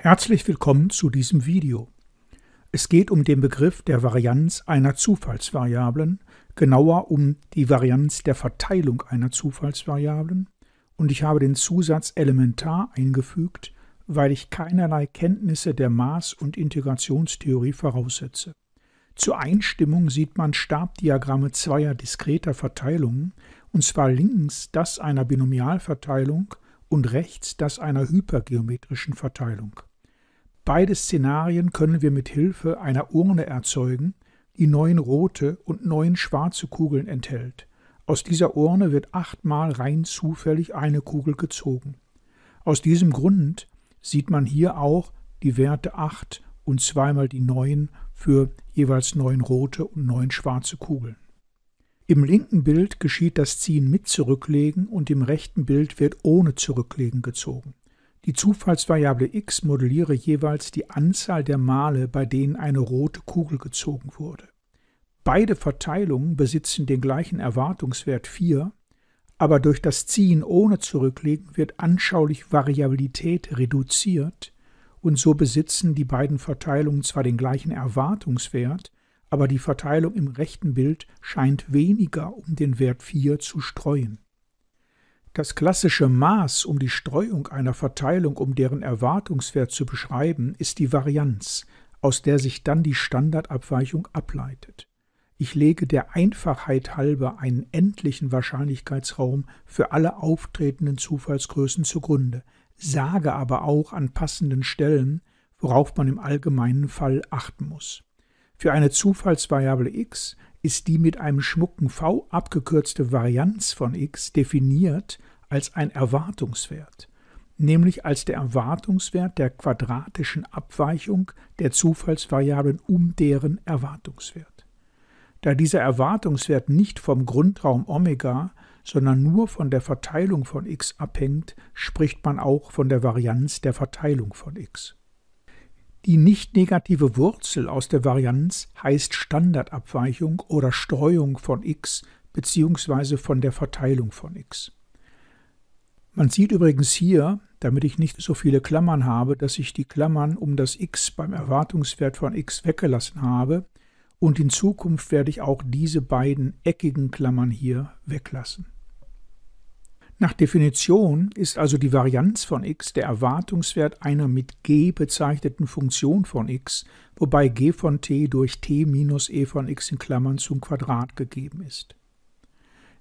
Herzlich willkommen zu diesem Video. Es geht um den Begriff der Varianz einer Zufallsvariablen, genauer um die Varianz der Verteilung einer Zufallsvariablen und ich habe den Zusatz elementar eingefügt, weil ich keinerlei Kenntnisse der Maß- und Integrationstheorie voraussetze. Zur Einstimmung sieht man Stabdiagramme zweier diskreter Verteilungen, und zwar links das einer Binomialverteilung und rechts das einer hypergeometrischen Verteilung. Beide Szenarien können wir mit Hilfe einer Urne erzeugen, die neun rote und neun schwarze Kugeln enthält. Aus dieser Urne wird achtmal rein zufällig eine Kugel gezogen. Aus diesem Grund sieht man hier auch die Werte 8 und zweimal die 9 für jeweils neun rote und neun schwarze Kugeln. Im linken Bild geschieht das Ziehen mit Zurücklegen und im rechten Bild wird ohne Zurücklegen gezogen. Die Zufallsvariable x modelliere jeweils die Anzahl der Male, bei denen eine rote Kugel gezogen wurde. Beide Verteilungen besitzen den gleichen Erwartungswert 4, aber durch das Ziehen ohne Zurücklegen wird anschaulich Variabilität reduziert und so besitzen die beiden Verteilungen zwar den gleichen Erwartungswert, aber die Verteilung im rechten Bild scheint weniger um den Wert 4 zu streuen. Das klassische Maß, um die Streuung einer Verteilung um deren Erwartungswert zu beschreiben, ist die Varianz, aus der sich dann die Standardabweichung ableitet. Ich lege der Einfachheit halber einen endlichen Wahrscheinlichkeitsraum für alle auftretenden Zufallsgrößen zugrunde, sage aber auch an passenden Stellen, worauf man im allgemeinen Fall achten muss. Für eine Zufallsvariable x ist die mit einem schmucken v abgekürzte Varianz von x definiert als ein Erwartungswert, nämlich als der Erwartungswert der quadratischen Abweichung der Zufallsvariablen um deren Erwartungswert. Da dieser Erwartungswert nicht vom Grundraum Omega, sondern nur von der Verteilung von x abhängt, spricht man auch von der Varianz der Verteilung von x. Die nicht negative Wurzel aus der Varianz heißt Standardabweichung oder Streuung von x bzw. von der Verteilung von x. Man sieht übrigens hier, damit ich nicht so viele Klammern habe, dass ich die Klammern um das x beim Erwartungswert von x weggelassen habe und in Zukunft werde ich auch diese beiden eckigen Klammern hier weglassen. Nach Definition ist also die Varianz von x der Erwartungswert einer mit g bezeichneten Funktion von x, wobei g von t durch t minus e von x in Klammern zum Quadrat gegeben ist.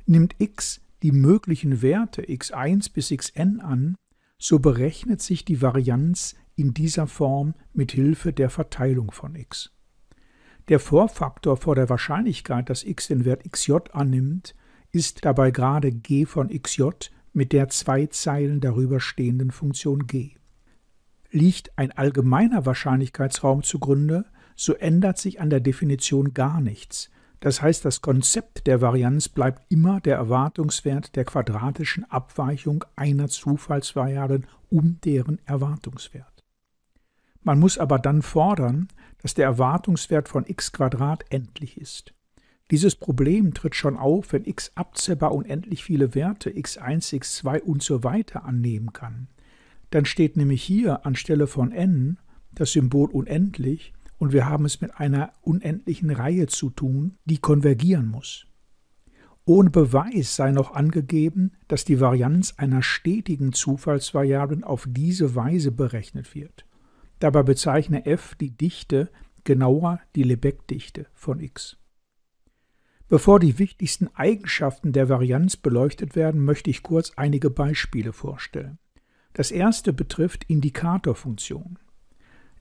Nimmt x die möglichen Werte x1 bis xn an, so berechnet sich die Varianz in dieser Form mit Hilfe der Verteilung von x. Der Vorfaktor vor der Wahrscheinlichkeit, dass x den Wert xj annimmt, ist dabei gerade g von xj mit der zwei Zeilen darüber stehenden Funktion g. Liegt ein allgemeiner Wahrscheinlichkeitsraum zugrunde, so ändert sich an der Definition gar nichts, das heißt, das Konzept der Varianz bleibt immer der Erwartungswert der quadratischen Abweichung einer Zufallsvariable um deren Erwartungswert. Man muss aber dann fordern, dass der Erwartungswert von x endlich ist. Dieses Problem tritt schon auf, wenn x abzählbar unendlich viele Werte x1, x2 und so weiter annehmen kann. Dann steht nämlich hier anstelle von n das Symbol unendlich und wir haben es mit einer unendlichen Reihe zu tun, die konvergieren muss. Ohne Beweis sei noch angegeben, dass die Varianz einer stetigen Zufallsvariablen auf diese Weise berechnet wird. Dabei bezeichne f die Dichte, genauer die Lebesgue-Dichte von x. Bevor die wichtigsten Eigenschaften der Varianz beleuchtet werden, möchte ich kurz einige Beispiele vorstellen. Das erste betrifft Indikatorfunktionen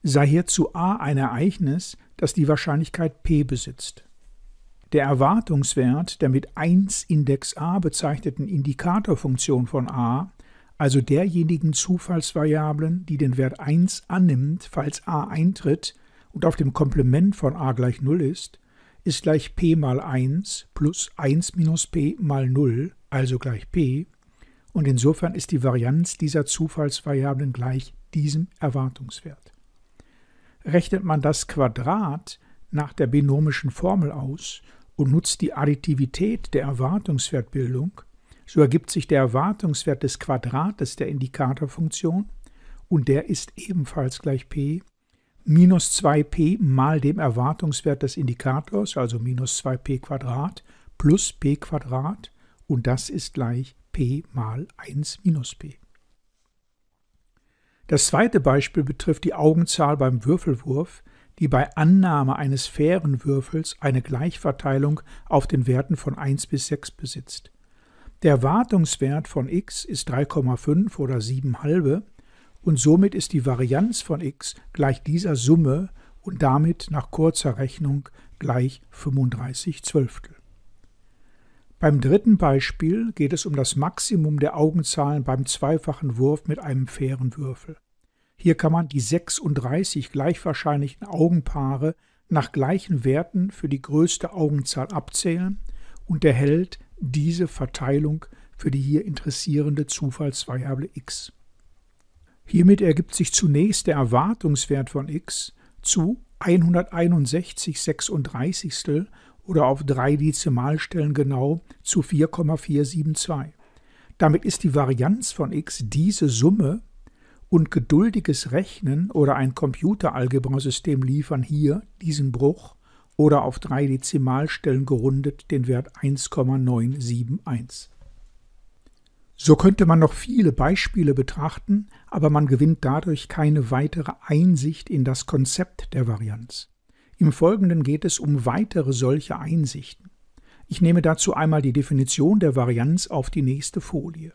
sei hierzu a ein Ereignis, das die Wahrscheinlichkeit p besitzt. Der Erwartungswert der mit 1 Index a bezeichneten Indikatorfunktion von a, also derjenigen Zufallsvariablen, die den Wert 1 annimmt, falls a eintritt und auf dem Komplement von a gleich 0 ist, ist gleich p mal 1 plus 1 minus p mal 0, also gleich p, und insofern ist die Varianz dieser Zufallsvariablen gleich diesem Erwartungswert rechnet man das Quadrat nach der binomischen Formel aus und nutzt die Additivität der Erwartungswertbildung, so ergibt sich der Erwartungswert des Quadrates der Indikatorfunktion und der ist ebenfalls gleich p minus 2p mal dem Erwartungswert des Indikators, also minus 2p Quadrat plus p Quadrat und das ist gleich p mal 1 minus p. Das zweite Beispiel betrifft die Augenzahl beim Würfelwurf, die bei Annahme eines fairen Würfels eine Gleichverteilung auf den Werten von 1 bis 6 besitzt. Der Wartungswert von x ist 3,5 oder 7 halbe und somit ist die Varianz von x gleich dieser Summe und damit nach kurzer Rechnung gleich 35 Zwölftel. Beim dritten Beispiel geht es um das Maximum der Augenzahlen beim zweifachen Wurf mit einem fairen Würfel. Hier kann man die 36 gleichwahrscheinlichen Augenpaare nach gleichen Werten für die größte Augenzahl abzählen und erhält diese Verteilung für die hier interessierende Zufallsvariable x. Hiermit ergibt sich zunächst der Erwartungswert von x zu 161 36 oder auf drei Dezimalstellen genau zu 4,472. Damit ist die Varianz von x diese Summe und geduldiges Rechnen oder ein Computeralgebrasystem liefern hier diesen Bruch oder auf drei Dezimalstellen gerundet den Wert 1,971. So könnte man noch viele Beispiele betrachten, aber man gewinnt dadurch keine weitere Einsicht in das Konzept der Varianz. Im Folgenden geht es um weitere solche Einsichten. Ich nehme dazu einmal die Definition der Varianz auf die nächste Folie.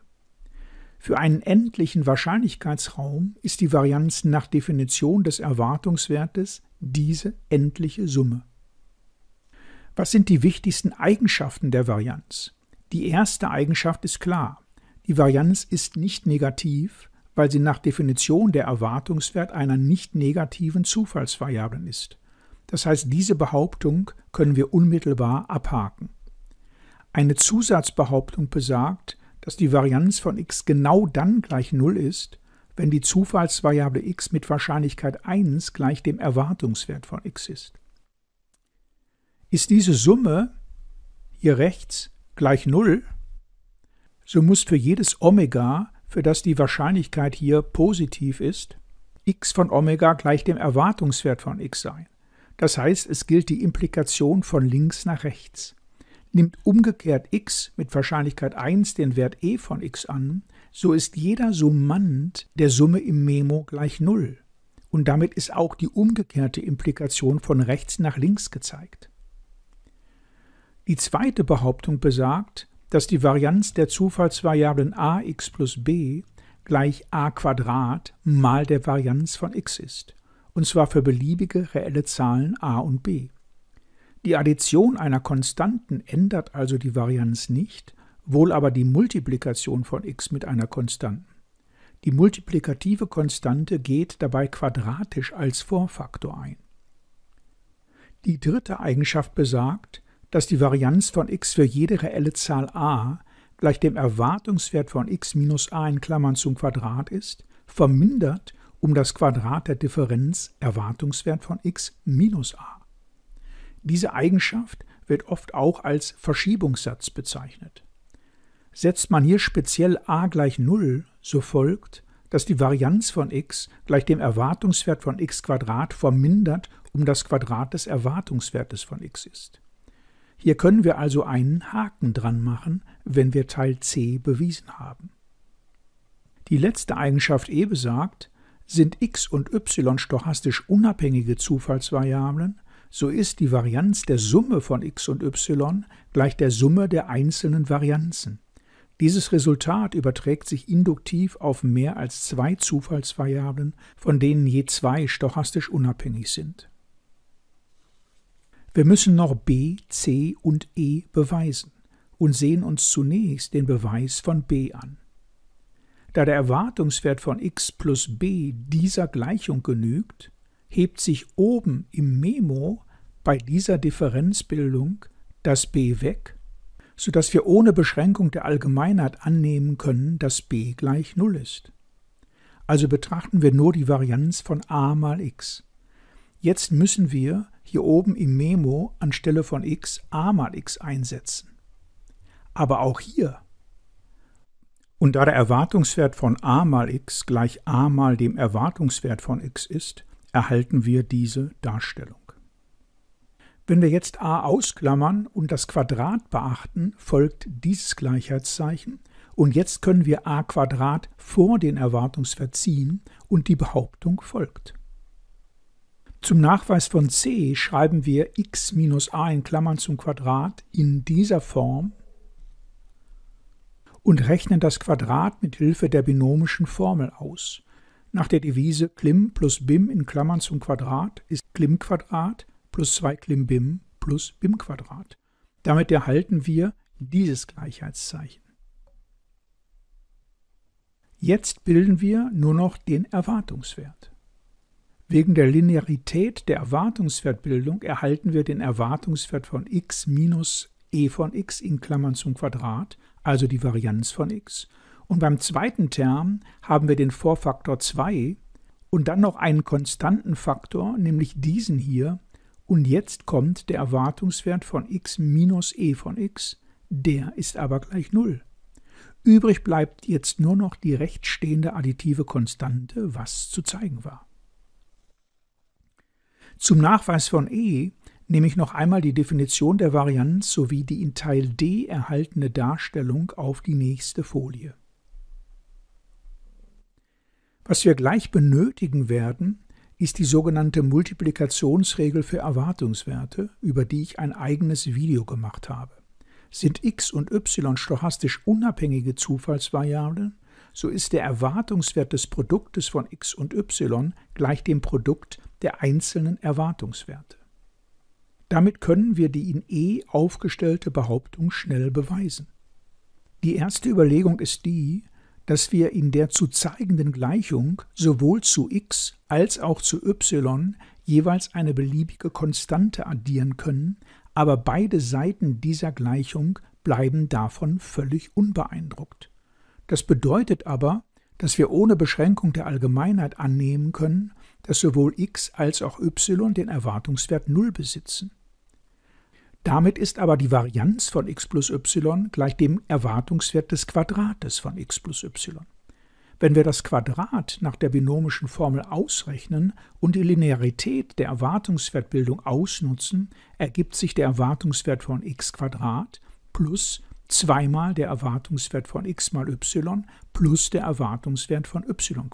Für einen endlichen Wahrscheinlichkeitsraum ist die Varianz nach Definition des Erwartungswertes diese endliche Summe. Was sind die wichtigsten Eigenschaften der Varianz? Die erste Eigenschaft ist klar. Die Varianz ist nicht negativ, weil sie nach Definition der Erwartungswert einer nicht negativen Zufallsvariablen ist. Das heißt, diese Behauptung können wir unmittelbar abhaken. Eine Zusatzbehauptung besagt, dass die Varianz von x genau dann gleich 0 ist, wenn die Zufallsvariable x mit Wahrscheinlichkeit 1 gleich dem Erwartungswert von x ist. Ist diese Summe hier rechts gleich 0, so muss für jedes Omega, für das die Wahrscheinlichkeit hier positiv ist, x von Omega gleich dem Erwartungswert von x sein. Das heißt, es gilt die Implikation von links nach rechts. Nimmt umgekehrt x mit Wahrscheinlichkeit 1 den Wert e von x an, so ist jeder Summand der Summe im Memo gleich 0. Und damit ist auch die umgekehrte Implikation von rechts nach links gezeigt. Die zweite Behauptung besagt, dass die Varianz der Zufallsvariablen ax plus b gleich a mal der Varianz von x ist und zwar für beliebige reelle Zahlen a und b. Die Addition einer Konstanten ändert also die Varianz nicht, wohl aber die Multiplikation von x mit einer Konstanten. Die multiplikative Konstante geht dabei quadratisch als Vorfaktor ein. Die dritte Eigenschaft besagt, dass die Varianz von x für jede reelle Zahl a gleich dem Erwartungswert von x minus a in Klammern zum Quadrat ist, vermindert um das Quadrat der Differenz Erwartungswert von x minus a. Diese Eigenschaft wird oft auch als Verschiebungssatz bezeichnet. Setzt man hier speziell a gleich 0, so folgt, dass die Varianz von x gleich dem Erwartungswert von x vermindert um das Quadrat des Erwartungswertes von x ist. Hier können wir also einen Haken dran machen, wenn wir Teil c bewiesen haben. Die letzte Eigenschaft e besagt, sind x und y stochastisch unabhängige Zufallsvariablen, so ist die Varianz der Summe von x und y gleich der Summe der einzelnen Varianzen. Dieses Resultat überträgt sich induktiv auf mehr als zwei Zufallsvariablen, von denen je zwei stochastisch unabhängig sind. Wir müssen noch b, c und e beweisen und sehen uns zunächst den Beweis von b an. Da der Erwartungswert von x plus b dieser Gleichung genügt, hebt sich oben im Memo bei dieser Differenzbildung das b weg, sodass wir ohne Beschränkung der Allgemeinheit annehmen können, dass b gleich 0 ist. Also betrachten wir nur die Varianz von a mal x. Jetzt müssen wir hier oben im Memo anstelle von x a mal x einsetzen. Aber auch hier und da der Erwartungswert von a mal x gleich a mal dem Erwartungswert von x ist, erhalten wir diese Darstellung. Wenn wir jetzt a ausklammern und das Quadrat beachten, folgt dieses Gleichheitszeichen und jetzt können wir a Quadrat vor den Erwartungswert ziehen und die Behauptung folgt. Zum Nachweis von c schreiben wir x minus a in Klammern zum Quadrat in dieser Form und rechnen das Quadrat mit Hilfe der binomischen Formel aus. Nach der Devise Klim plus Bim in Klammern zum Quadrat ist Klim-Quadrat plus 2 Klim-Bim plus Bim-Quadrat. Damit erhalten wir dieses Gleichheitszeichen. Jetzt bilden wir nur noch den Erwartungswert. Wegen der Linearität der Erwartungswertbildung erhalten wir den Erwartungswert von x minus e von x in Klammern zum Quadrat, also die Varianz von x. Und beim zweiten Term haben wir den Vorfaktor 2 und dann noch einen konstanten Faktor, nämlich diesen hier. Und jetzt kommt der Erwartungswert von x minus e von x, der ist aber gleich 0. Übrig bleibt jetzt nur noch die rechtstehende additive Konstante, was zu zeigen war. Zum Nachweis von E nehme ich noch einmal die Definition der Varianz sowie die in Teil D erhaltene Darstellung auf die nächste Folie. Was wir gleich benötigen werden, ist die sogenannte Multiplikationsregel für Erwartungswerte, über die ich ein eigenes Video gemacht habe. Sind x und y stochastisch unabhängige Zufallsvariablen, so ist der Erwartungswert des Produktes von x und y gleich dem Produkt der einzelnen Erwartungswerte. Damit können wir die in E aufgestellte Behauptung schnell beweisen. Die erste Überlegung ist die, dass wir in der zu zeigenden Gleichung sowohl zu x als auch zu y jeweils eine beliebige Konstante addieren können, aber beide Seiten dieser Gleichung bleiben davon völlig unbeeindruckt. Das bedeutet aber, dass wir ohne Beschränkung der Allgemeinheit annehmen können, dass sowohl x als auch y den Erwartungswert 0 besitzen. Damit ist aber die Varianz von x plus y gleich dem Erwartungswert des Quadrates von x plus y. Wenn wir das Quadrat nach der binomischen Formel ausrechnen und die Linearität der Erwartungswertbildung ausnutzen, ergibt sich der Erwartungswert von x plus zweimal der Erwartungswert von x mal y plus der Erwartungswert von y.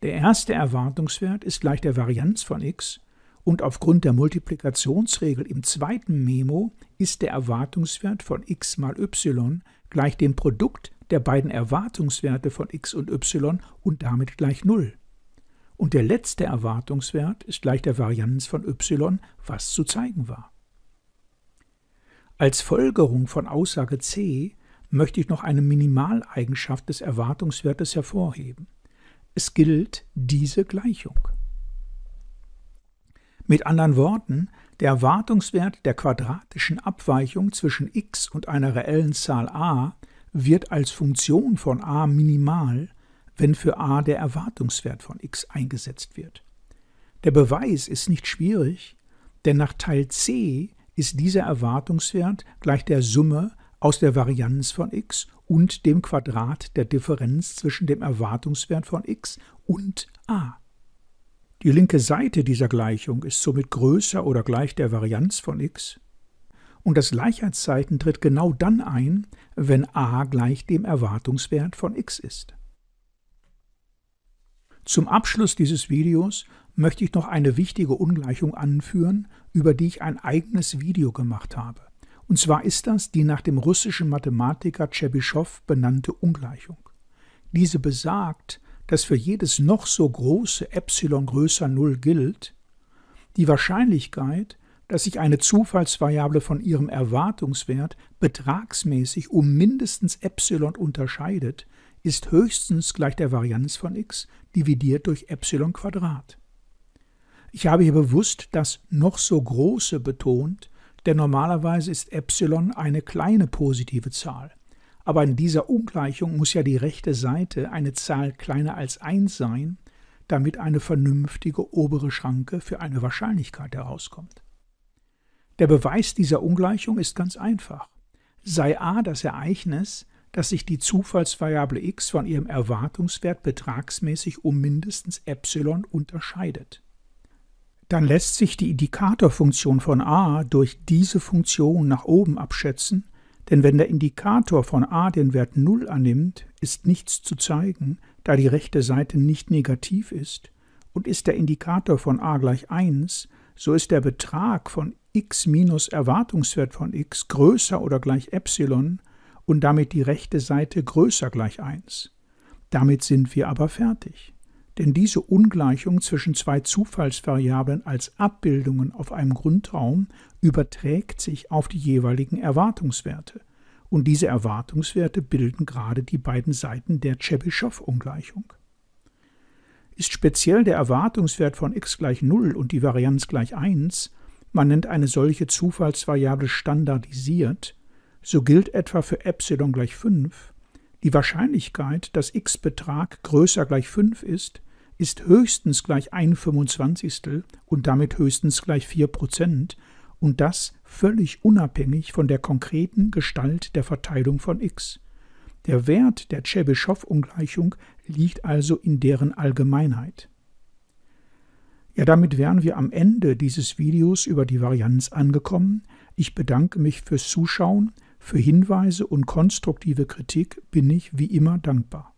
Der erste Erwartungswert ist gleich der Varianz von x und aufgrund der Multiplikationsregel im zweiten Memo ist der Erwartungswert von x mal y gleich dem Produkt der beiden Erwartungswerte von x und y und damit gleich 0. Und der letzte Erwartungswert ist gleich der Varianz von y, was zu zeigen war. Als Folgerung von Aussage C möchte ich noch eine Minimaleigenschaft des Erwartungswertes hervorheben. Es gilt diese Gleichung. Mit anderen Worten, der Erwartungswert der quadratischen Abweichung zwischen x und einer reellen Zahl a wird als Funktion von a minimal, wenn für a der Erwartungswert von x eingesetzt wird. Der Beweis ist nicht schwierig, denn nach Teil c ist dieser Erwartungswert gleich der Summe aus der Varianz von x und dem Quadrat der Differenz zwischen dem Erwartungswert von x und a. Die linke Seite dieser Gleichung ist somit größer oder gleich der Varianz von x. Und das Gleichheitszeichen tritt genau dann ein, wenn a gleich dem Erwartungswert von x ist. Zum Abschluss dieses Videos möchte ich noch eine wichtige Ungleichung anführen, über die ich ein eigenes Video gemacht habe. Und zwar ist das die nach dem russischen Mathematiker Chebyschow benannte Ungleichung. Diese besagt, dass für jedes noch so große Epsilon größer 0 gilt, die Wahrscheinlichkeit, dass sich eine Zufallsvariable von ihrem Erwartungswert betragsmäßig um mindestens Epsilon unterscheidet, ist höchstens gleich der Varianz von x dividiert durch Epsilon Quadrat. Ich habe hier bewusst das noch so große betont, denn normalerweise ist Epsilon eine kleine positive Zahl. Aber in dieser Ungleichung muss ja die rechte Seite eine Zahl kleiner als 1 sein, damit eine vernünftige obere Schranke für eine Wahrscheinlichkeit herauskommt. Der Beweis dieser Ungleichung ist ganz einfach. Sei a das Ereignis, dass sich die Zufallsvariable x von ihrem Erwartungswert betragsmäßig um mindestens epsilon unterscheidet. Dann lässt sich die Indikatorfunktion von a durch diese Funktion nach oben abschätzen denn wenn der Indikator von a den Wert 0 annimmt, ist nichts zu zeigen, da die rechte Seite nicht negativ ist, und ist der Indikator von a gleich 1, so ist der Betrag von x minus Erwartungswert von x größer oder gleich epsilon und damit die rechte Seite größer gleich 1. Damit sind wir aber fertig denn diese Ungleichung zwischen zwei Zufallsvariablen als Abbildungen auf einem Grundraum überträgt sich auf die jeweiligen Erwartungswerte. Und diese Erwartungswerte bilden gerade die beiden Seiten der Chebyshev-Ungleichung. Ist speziell der Erwartungswert von x gleich 0 und die Varianz gleich 1, man nennt eine solche Zufallsvariable standardisiert, so gilt etwa für Epsilon gleich 5, die Wahrscheinlichkeit, dass x Betrag größer gleich 5 ist, ist höchstens gleich ein Fünfundzwanzigstel und damit höchstens gleich 4 Prozent und das völlig unabhängig von der konkreten Gestalt der Verteilung von x. Der Wert der Chebyschow-Ungleichung liegt also in deren Allgemeinheit. Ja, damit wären wir am Ende dieses Videos über die Varianz angekommen. Ich bedanke mich fürs Zuschauen. Für Hinweise und konstruktive Kritik bin ich wie immer dankbar.